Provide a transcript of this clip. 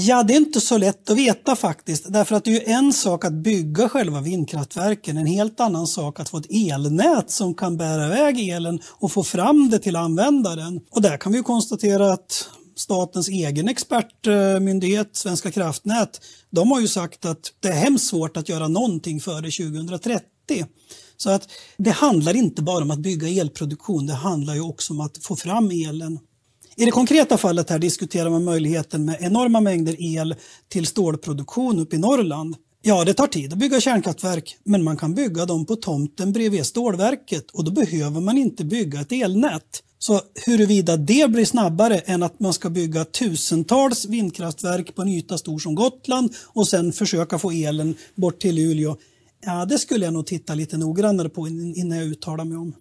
Ja, det är inte så lätt att veta faktiskt. Därför att det är ju en sak att bygga själva vindkraftverken, en helt annan sak att få ett elnät som kan bära iväg elen och få fram det till användaren. Och där kan vi konstatera att statens egen expertmyndighet Svenska kraftnät, de har ju sagt att det är hemskt svårt att göra någonting före 2030. Så att det handlar inte bara om att bygga elproduktion, det handlar ju också om att få fram elen i det konkreta fallet här diskuterar man möjligheten med enorma mängder el till stålproduktion uppe i Norrland. Ja, det tar tid att bygga kärnkraftverk, men man kan bygga dem på tomten bredvid stålverket och då behöver man inte bygga ett elnät. Så huruvida det blir snabbare än att man ska bygga tusentals vindkraftverk på en yta stor som Gotland och sen försöka få elen bort till Luleå, ja, det skulle jag nog titta lite noggrannare på innan jag uttalar mig om.